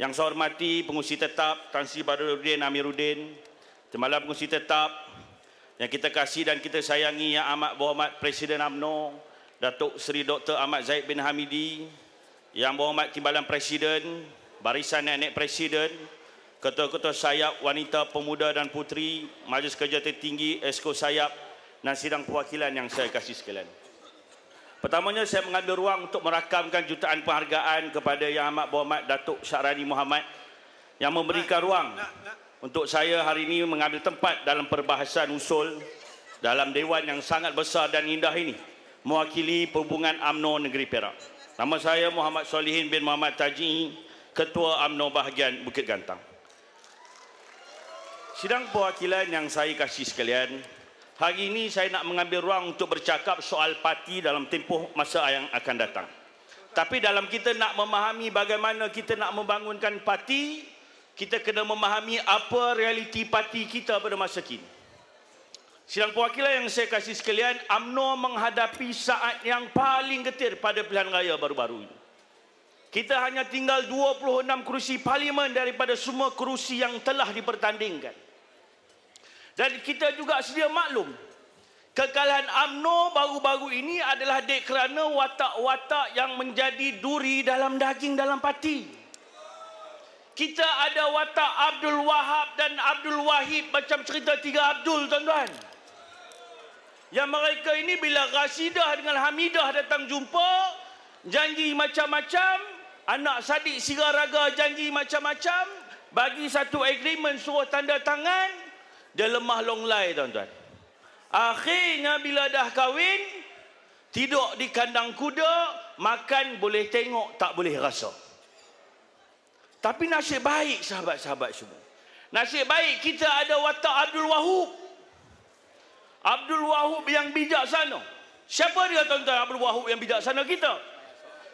Yang saya hormati pengusi tetap Tan Sri Badruddin Amiruddin, semalam pengusi tetap yang kita kasih dan kita sayangi yang amat berhormat Presiden AMNO, Datuk Seri Dr. Ahmad Zaid bin Hamidi, yang berhormat Timbalan Presiden, Barisan Nenek Presiden, Ketua-ketua Sayap Wanita Pemuda dan Puteri, Majlis Kerja Tertinggi, Esko Sayap dan Sidang Perwakilan yang saya kasih sekalian. Pertamanya saya mengambil ruang untuk merakamkan jutaan penghargaan kepada Yang Amat Berhormat Datuk Syarani Muhammad yang memberikan ruang untuk saya hari ini mengambil tempat dalam perbahasan usul dalam dewan yang sangat besar dan indah ini mewakili perhubungan AMNO Negeri Perak. Nama saya Muhammad Solihin bin Muhammad Taji, Ketua AMNO Bahagian Bukit Gantang. Sidang perwakilan yang saya kasih sekalian, Hari ini saya nak mengambil ruang untuk bercakap soal parti dalam tempoh masa yang akan datang. Tapi dalam kita nak memahami bagaimana kita nak membangunkan parti, kita kena memahami apa realiti parti kita pada masa kini. Silang perwakilan yang saya kasih sekalian, Amno menghadapi saat yang paling getir pada pilihan raya baru-baru ini. Kita hanya tinggal 26 kerusi parlimen daripada semua kerusi yang telah dipertandingkan. Dan kita juga sedia maklum. Kekalahan UMNO baru-baru ini adalah dek kerana watak-watak yang menjadi duri dalam daging dalam parti. Kita ada watak Abdul Wahab dan Abdul Wahib macam cerita tiga Abdul tuan-tuan. Yang mereka ini bila Rasidah dengan Hamidah datang jumpa, janji macam-macam, anak sadik siraraga janji macam-macam, bagi satu agreement suruh tanda tangan, dia lemah lay, tuan-tuan. Akhirnya bila dah kahwin, tidur di kandang kuda, makan boleh tengok, tak boleh rasa. Tapi nasib baik sahabat-sahabat semua. Nasib baik kita ada watak Abdul Wahub. Abdul Wahub yang bijak sana. Siapa dia tuan-tuan Abdul Wahub yang bijak sana kita?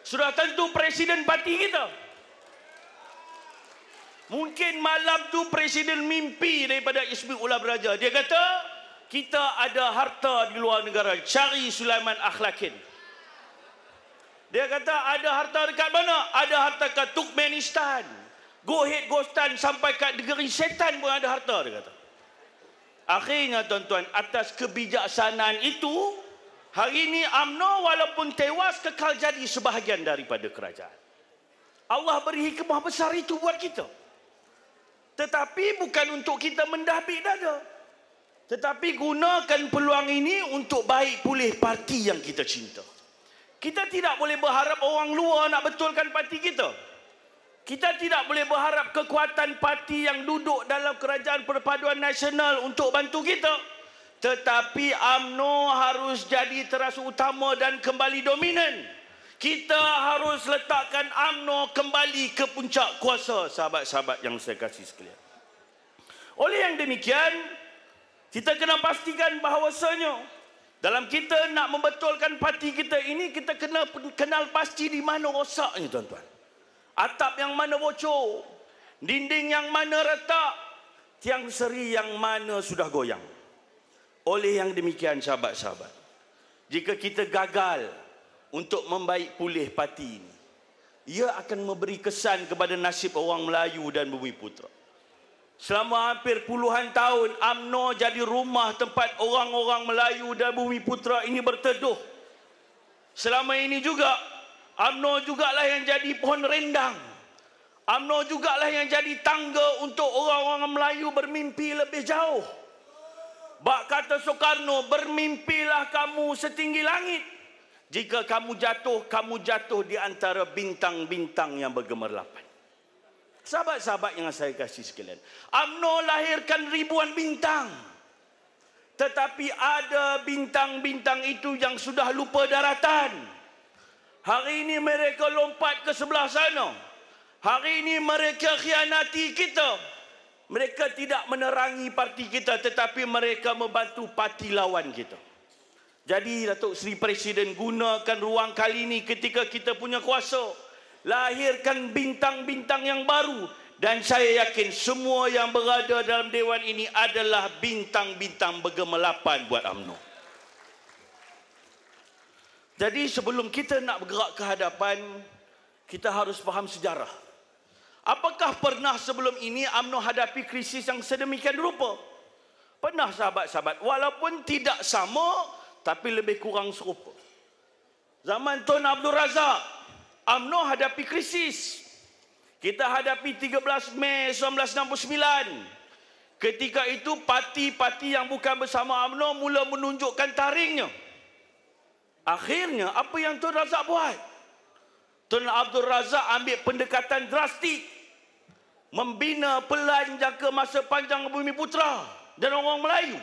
Sudah tentu presiden parti Kita. Mungkin malam tu presiden mimpi daripada Ismi Ulam Raja. Dia kata, kita ada harta di luar negara. Cari Sulaiman Akhlakin. Dia kata, ada harta dekat mana? Ada harta kat Turkmenistan. Go ahead, go stand. Sampai kat negeri setan pun ada harta, dia kata. Akhirnya, tuan-tuan, atas kebijaksanaan itu, hari ini UMNO walaupun tewas, kekal jadi sebahagian daripada kerajaan. Allah beri hikmah besar itu buat kita tetapi bukan untuk kita mendabik dada. Tetapi gunakan peluang ini untuk baik pulih parti yang kita cinta. Kita tidak boleh berharap orang luar nak betulkan parti kita. Kita tidak boleh berharap kekuatan parti yang duduk dalam kerajaan perpaduan nasional untuk bantu kita. Tetapi AMNO harus jadi teras utama dan kembali dominan kita harus letakkan UMNO kembali ke puncak kuasa sahabat-sahabat yang saya kasih sekalian. Oleh yang demikian, kita kena pastikan bahawasanya dalam kita nak membetulkan parti kita ini, kita kena kenal pasti di mana rosaknya tuan-tuan. Atap yang mana bocor, dinding yang mana retak, tiang seri yang mana sudah goyang. Oleh yang demikian sahabat-sahabat, jika kita gagal untuk membaik pulih parti ini. Ia akan memberi kesan kepada nasib orang Melayu dan Bumi Putra. Selama hampir puluhan tahun, UMNO jadi rumah tempat orang-orang Melayu dan Bumi Putra ini berteduh. Selama ini juga, UMNO lah yang jadi pohon rendang. UMNO lah yang jadi tangga untuk orang-orang Melayu bermimpi lebih jauh. Bak kata Soekarno, bermimpilah kamu setinggi langit jika kamu jatuh, kamu jatuh di antara bintang-bintang yang bergemerlapan. Sahabat-sahabat yang saya kasih sekalian. UMNO lahirkan ribuan bintang. Tetapi ada bintang-bintang itu yang sudah lupa daratan. Hari ini mereka lompat ke sebelah sana. Hari ini mereka khianati kita. Mereka tidak menerangi parti kita tetapi mereka membantu parti lawan kita. Jadi Datuk Seri Presiden gunakan ruang kali ini ketika kita punya kuasa. Lahirkan bintang-bintang yang baru. Dan saya yakin semua yang berada dalam Dewan ini adalah bintang-bintang bergemelapan buat UMNO. Jadi sebelum kita nak bergerak ke hadapan, kita harus faham sejarah. Apakah pernah sebelum ini UMNO hadapi krisis yang sedemikian rupa? Pernah sahabat-sahabat. Walaupun tidak sama, tapi lebih kurang serupa. Zaman Tun Abdul Razak, UMNO hadapi krisis. Kita hadapi 13 Mei 1969. Ketika itu parti-parti yang bukan bersama UMNO mula menunjukkan taringnya. Akhirnya apa yang Tun Razak buat? Tun Abdul Razak ambil pendekatan drastik membina pelan jangka masa panjang Bumi Putra dan orang Melayu.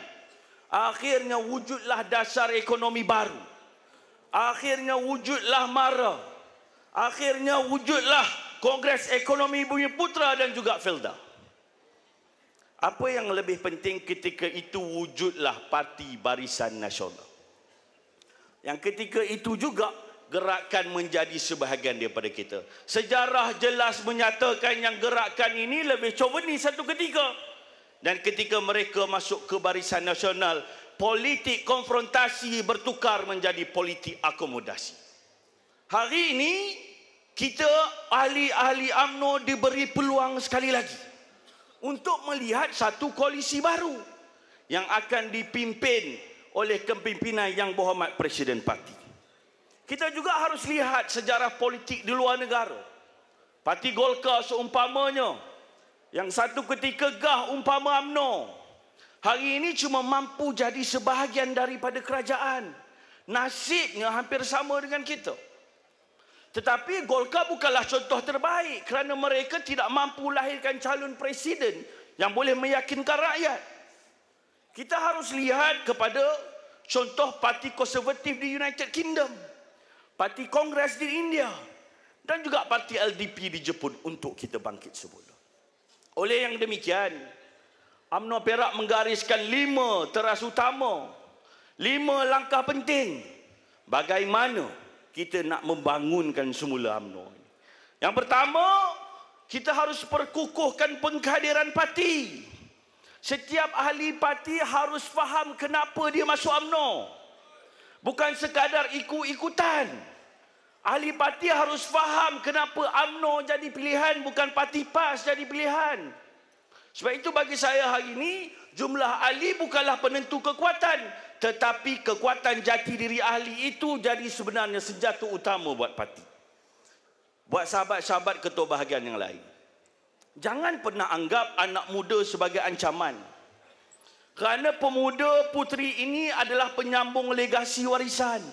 Akhirnya wujudlah dasar ekonomi baru. Akhirnya wujudlah MARA. Akhirnya wujudlah Kongres Ekonomi Bumi Putra dan juga FELDA. Apa yang lebih penting ketika itu wujudlah Parti Barisan Nasional. Yang ketika itu juga gerakan menjadi sebahagian daripada kita. Sejarah jelas menyatakan yang gerakan ini lebih coveni satu ketika. Dan ketika mereka masuk ke barisan nasional, politik konfrontasi bertukar menjadi politik akomodasi. Hari ini, kita ahli-ahli UMNO diberi peluang sekali lagi untuk melihat satu koalisi baru yang akan dipimpin oleh kepimpinan yang berhormat Presiden Parti. Kita juga harus lihat sejarah politik di luar negara. Parti Golkar seumpamanya yang satu ketika gah umpama Amno. Hari ini cuma mampu jadi sebahagian daripada kerajaan. Nasibnya hampir sama dengan kita. Tetapi Golkar bukanlah contoh terbaik kerana mereka tidak mampu lahirkan calon presiden yang boleh meyakinkan rakyat. Kita harus lihat kepada contoh parti konservatif di United Kingdom, parti Kongres di India dan juga parti LDP di Jepun untuk kita bangkit sebut. Oleh yang demikian, UMNO Perak menggariskan lima teras utama, lima langkah penting bagaimana kita nak membangunkan semula UMNO. Yang pertama, kita harus perkukuhkan pengkhadiran parti. Setiap ahli parti harus faham kenapa dia masuk UMNO. Bukan sekadar ikut-ikutan. Bukan sekadar ikut-ikutan. Ahli parti harus faham kenapa UMNO jadi pilihan bukan parti PAS jadi pilihan. Sebab itu bagi saya hari ini jumlah ahli bukanlah penentu kekuatan. Tetapi kekuatan jati diri ahli itu jadi sebenarnya senjata utama buat parti. Buat sahabat-sahabat ketua bahagian yang lain. Jangan pernah anggap anak muda sebagai ancaman. Kerana pemuda putri ini adalah penyambung legasi warisan.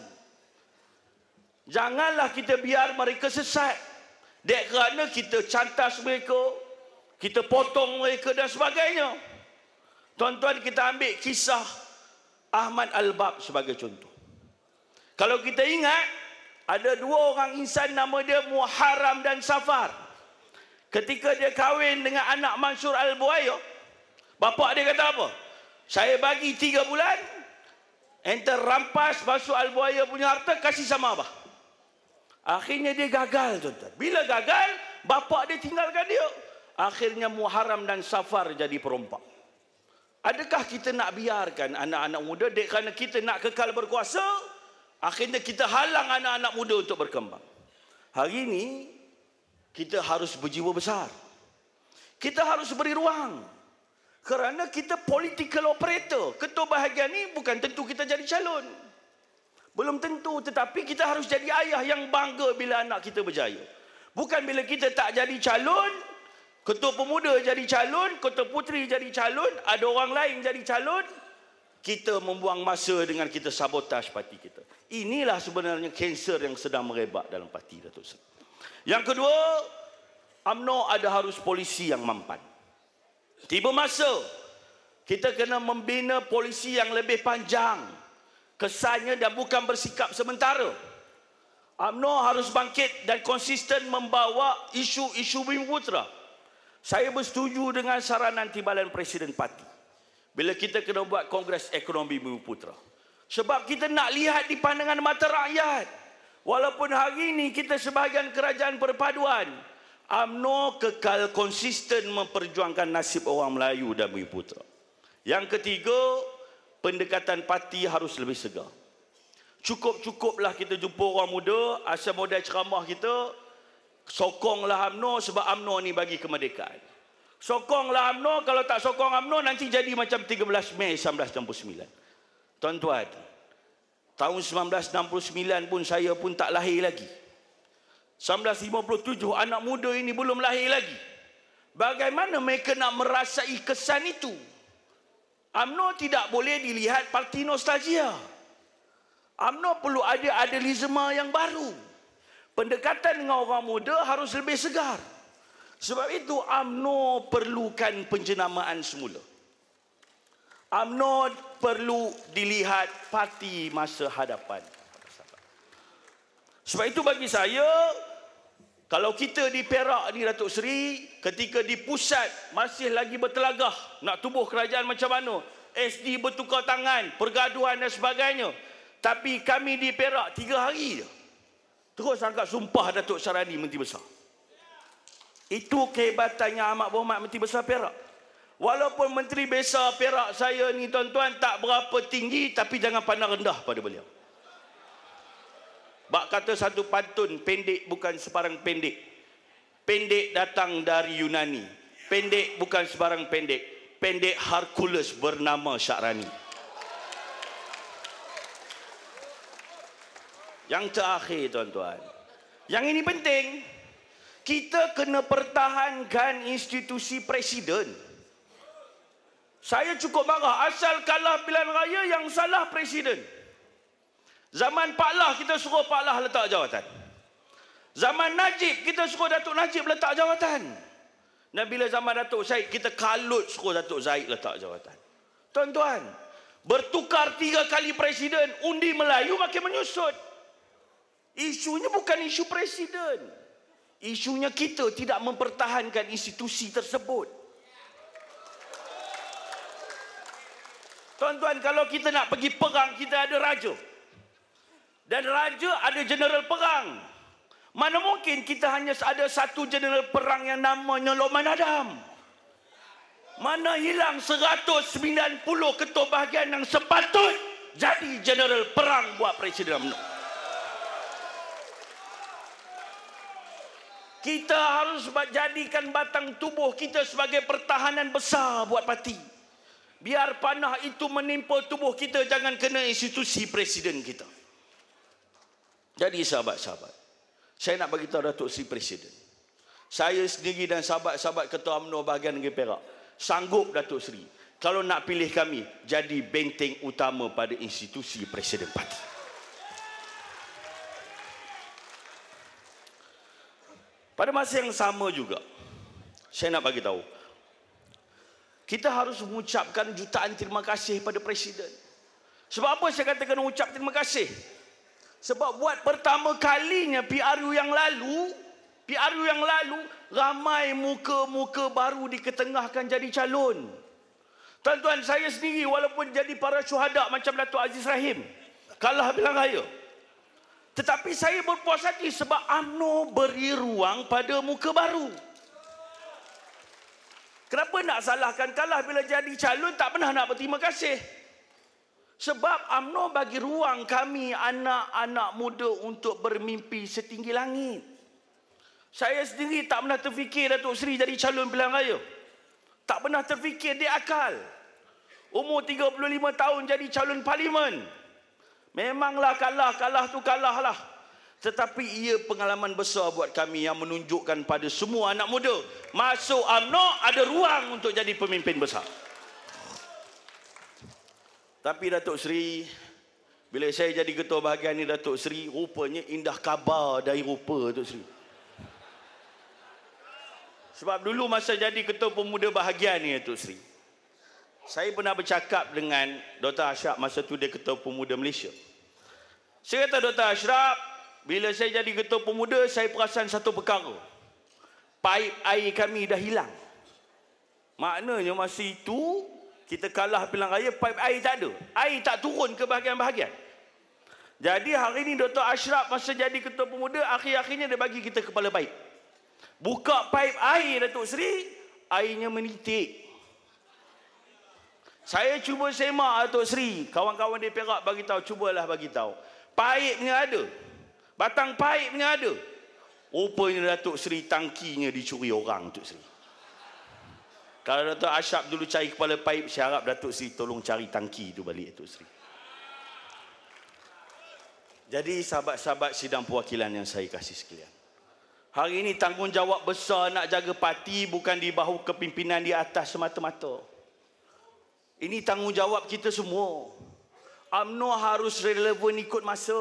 Janganlah kita biar mereka sesat. Dek kerana kita cantas mereka, kita potong mereka dan sebagainya. Tuan-tuan kita ambil kisah Ahmad Al-Bab sebagai contoh. Kalau kita ingat, ada dua orang insan nama dia Muharram dan Safar. Ketika dia kahwin dengan anak Mansur Al-Buayyah, bapa dia kata apa? Saya bagi tiga bulan, enter rampas Mansur Al-Buayyah punya harta, kasih sama abah. Akhirnya dia gagal tuan-tuan. Bila gagal, bapa dia tinggalkan dia. Akhirnya Muharram dan Safar jadi perompak. Adakah kita nak biarkan anak-anak muda dek kerana kita nak kekal berkuasa? Akhirnya kita halang anak-anak muda untuk berkembang. Hari ini kita harus berjiwa besar. Kita harus beri ruang. Kerana kita political operator. Ketua bahagian ini bukan tentu kita jadi calon. Belum tentu tetapi kita harus jadi ayah yang bangga bila anak kita berjaya. Bukan bila kita tak jadi calon, ketua pemuda jadi calon, ketua putri jadi calon, ada orang lain jadi calon, kita membuang masa dengan kita sabotaj parti kita. Inilah sebenarnya kanser yang sedang merebak dalam parti Datuk Seri. Yang kedua, UMNO ada harus polisi yang mampan. Tiba masa kita kena membina polisi yang lebih panjang kesannya dan bukan bersikap sementara. AMNO harus bangkit dan konsisten membawa isu-isu Bumi Putra. Saya bersetuju dengan saranan timbalan Presiden Parti. Bila kita kena buat Kongres Ekonomi Bumi Putra. Sebab kita nak lihat di pandangan mata rakyat. Walaupun hari ini kita sebahagian kerajaan perpaduan. AMNO kekal konsisten memperjuangkan nasib orang Melayu dan Bumi Putra. Yang ketiga, pendekatan parti harus lebih segar. Cukup-cukuplah kita jumpa orang muda, asal modal ceramah kita, sokonglah UMNO sebab UMNO ni bagi kemerdekaan. Sokonglah UMNO, kalau tak sokong UMNO nanti jadi macam 13 Mei 1969. Tuan-tuan, tahun 1969 pun saya pun tak lahir lagi. 1957 anak muda ini belum lahir lagi. Bagaimana mereka nak merasai kesan itu? UMNO tidak boleh dilihat parti nostalgia. UMNO perlu ada idealisme yang baru. Pendekatan dengan orang muda harus lebih segar. Sebab itu UMNO perlukan penjenamaan semula. UMNO perlu dilihat parti masa hadapan. Sebab itu bagi saya, kalau kita di Perak ni Datuk Seri, ketika di pusat masih lagi bertelagah nak tubuh kerajaan macam mana. SD bertukar tangan, pergaduhan dan sebagainya. Tapi kami di Perak tiga hari je. Terus angkat sumpah Datuk Sarani Menteri Besar. Itu kehebatannya amat Bohmat Menteri Besar Perak. Walaupun Menteri Besar Perak saya ni tuan-tuan tak berapa tinggi tapi jangan pandang rendah pada beliau. Bak kata satu pantun pendek bukan sebarang pendek. Pendek datang dari Yunani. Pendek bukan sebarang pendek. Pendek Hercules bernama Syarani. Yang terakhir tuan-tuan. Yang ini penting. Kita kena pertahankan institusi presiden. Saya cukup marah. Asal kalah pilihan raya yang salah Presiden. Zaman Pak Lah kita suruh Pak Lah letak jawatan. Zaman Najib kita suruh Datuk Najib letak jawatan. Dan bila zaman Datuk Syed kita kalut suruh Datuk Zaid letak jawatan. Tuan-tuan, bertukar tiga kali presiden, undi Melayu makin menyusut. Isunya bukan isu presiden. Isunya kita tidak mempertahankan institusi tersebut. Tuan-tuan, kalau kita nak pergi perang, kita ada raja. Dan raja ada general perang. Mana mungkin kita hanya ada satu general perang yang namanya Lokman Adam. Mana hilang 190 ketua bahagian yang sepatut jadi general perang buat Presiden UMNO. Kita harus jadikan batang tubuh kita sebagai pertahanan besar buat parti. Biar panah itu menimpa tubuh kita jangan kena institusi presiden kita. Jadi sahabat-sahabat, saya nak bagi tahu Datuk Sri Presiden. Saya sendiri dan sahabat-sahabat Ketua UMNO bahagian negeri Perak, sanggup Datuk Sri. kalau nak pilih kami jadi benteng utama pada institusi Presiden Parti. Pada masa yang sama juga, saya nak bagi tahu, kita harus mengucapkan jutaan terima kasih pada Presiden. Sebab apa saya katakan mengucap terima kasih? Sebab buat pertama kalinya PRU yang lalu, PRU yang lalu ramai muka-muka baru diketengahkan jadi calon. Tuan-tuan, saya sendiri walaupun jadi para syuhada macam Datuk Aziz Rahim, kalah bilang raya. Tetapi saya berpuas hati sebab UMNO beri ruang pada muka baru. Kenapa nak salahkan kalah bila jadi calon tak pernah nak berterima kasih. Sebab UMNO bagi ruang kami anak-anak muda untuk bermimpi setinggi langit. Saya sendiri tak pernah terfikir Datuk Seri jadi calon pilihan raya. Tak pernah terfikir dia akal. Umur 35 tahun jadi calon parlimen. Memanglah kalah, kalah tu kalah lah. Tetapi ia pengalaman besar buat kami yang menunjukkan pada semua anak muda. Masuk UMNO ada ruang untuk jadi pemimpin besar. Tapi Datuk Seri, bila saya jadi ketua bahagian ni Datuk Seri, rupanya indah kabar dari rupa Datuk Seri. Sebab dulu masa jadi ketua pemuda bahagian ni Datuk Seri, saya pernah bercakap dengan Dr. Ashraf masa tu dia ketua pemuda Malaysia. Saya kata Dr. Ashraf, bila saya jadi ketua pemuda, saya perasan satu perkara. Paip air kami dah hilang. Maknanya masa itu kita kalah pilihan raya, pipe air tak ada. Air tak turun ke bahagian-bahagian. Jadi hari ini Dr. Ashraf masa jadi ketua pemuda, akhir-akhirnya dia bagi kita kepala baik. Buka pipe air Datuk Seri, airnya menitik. Saya cuba semak Datuk Seri, kawan-kawan dia perak bagi tahu, cubalah bagi tahu. Pipenya ada. Batang pipenya ada. Rupanya Datuk Seri tangkinya dicuri orang Datuk Seri. Kalau Dato' Ashraf dulu cari kepala paip, saya harap Dato' Sri tolong cari tangki itu balik Dato' Sri. Jadi sahabat-sahabat sidang perwakilan yang saya kasih sekalian. Hari ini tanggungjawab besar nak jaga parti bukan di bahu kepimpinan di atas semata-mata. Ini tanggungjawab kita semua. UMNO harus relevan ikut masa.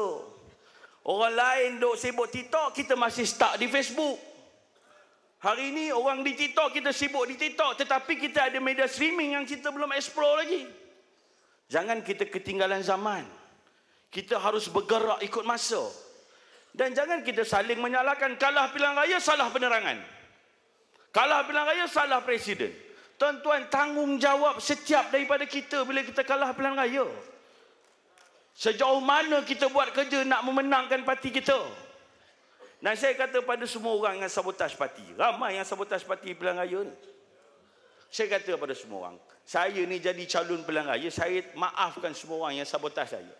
Orang lain duk sibuk TikTok, kita masih stuck di Facebook. Hari ini orang di TikTok kita sibuk di TikTok tetapi kita ada media streaming yang kita belum explore lagi. Jangan kita ketinggalan zaman. Kita harus bergerak ikut masa. Dan jangan kita saling menyalahkan kalah pilihan raya salah penerangan. Kalah pilihan raya salah presiden. Tuan-tuan tanggungjawab setiap daripada kita bila kita kalah pilihan raya. Sejauh mana kita buat kerja nak memenangkan parti kita? Dan saya kata pada semua orang yang sabotaj parti. Ramai yang sabotaj parti pilihan raya ni. Saya kata pada semua orang. Saya ni jadi calon pilihan raya. Saya maafkan semua orang yang sabotaj saya.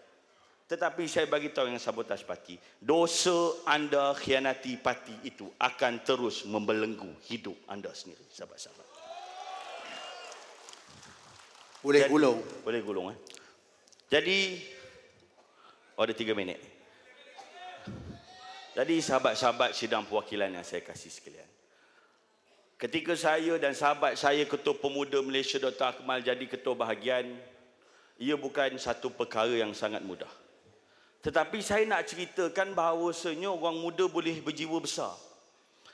Tetapi saya bagi tahu yang sabotaj parti. Dosa anda khianati parti itu akan terus membelenggu hidup anda sendiri. Sahabat-sahabat. Boleh jadi, gulung. Boleh gulung. Eh? Jadi, oh, ada tiga minit. Jadi sahabat-sahabat sidang perwakilan yang saya kasih sekalian. Ketika saya dan sahabat saya Ketua Pemuda Malaysia Dr. Akmal jadi ketua bahagian, ia bukan satu perkara yang sangat mudah. Tetapi saya nak ceritakan bahawa senyum orang muda boleh berjiwa besar.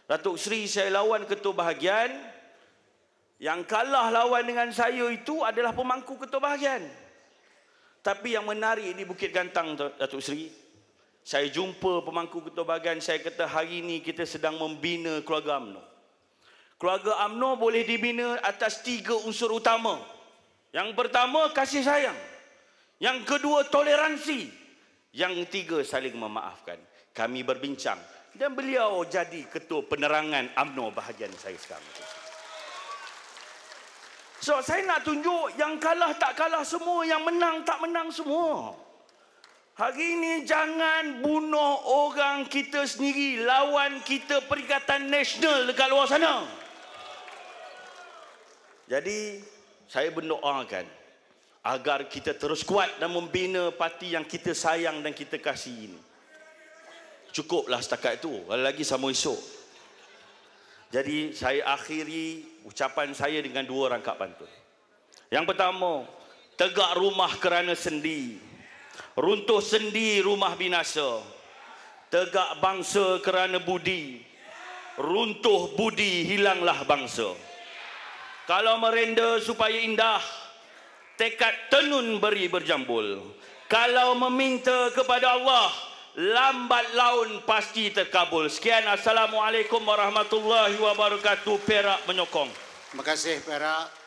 Datuk Seri saya lawan ketua bahagian, yang kalah lawan dengan saya itu adalah pemangku ketua bahagian. Tapi yang menarik di Bukit Gantang, Datuk Seri, saya jumpa pemangku ketua bagan, saya kata hari ini kita sedang membina keluarga UMNO. Keluarga UMNO boleh dibina atas tiga unsur utama. Yang pertama, kasih sayang. Yang kedua, toleransi. Yang ketiga, saling memaafkan. Kami berbincang. Dan beliau jadi ketua penerangan UMNO bahagian saya sekarang. So, saya nak tunjuk yang kalah tak kalah semua, yang menang tak menang Semua. Hari ini jangan bunuh orang kita sendiri lawan kita Perikatan Nasional dekat luar sana. Jadi saya berdoakan agar kita terus kuat dan membina parti yang kita sayang dan kita kasih ini. Cukuplah setakat itu. Kalau lagi sama esok. Jadi saya akhiri ucapan saya dengan dua rangkap pantun. Yang pertama, tegak rumah kerana sendiri. Runtuh sendi rumah binasa. Tegak bangsa kerana budi. Runtuh budi hilanglah bangsa. Kalau merenda supaya indah, tekad tenun beri berjambul. Kalau meminta kepada Allah, lambat laun pasti terkabul. Sekian Assalamualaikum warahmatullahi wabarakatuh. Perak menyokong. Terima kasih Perak.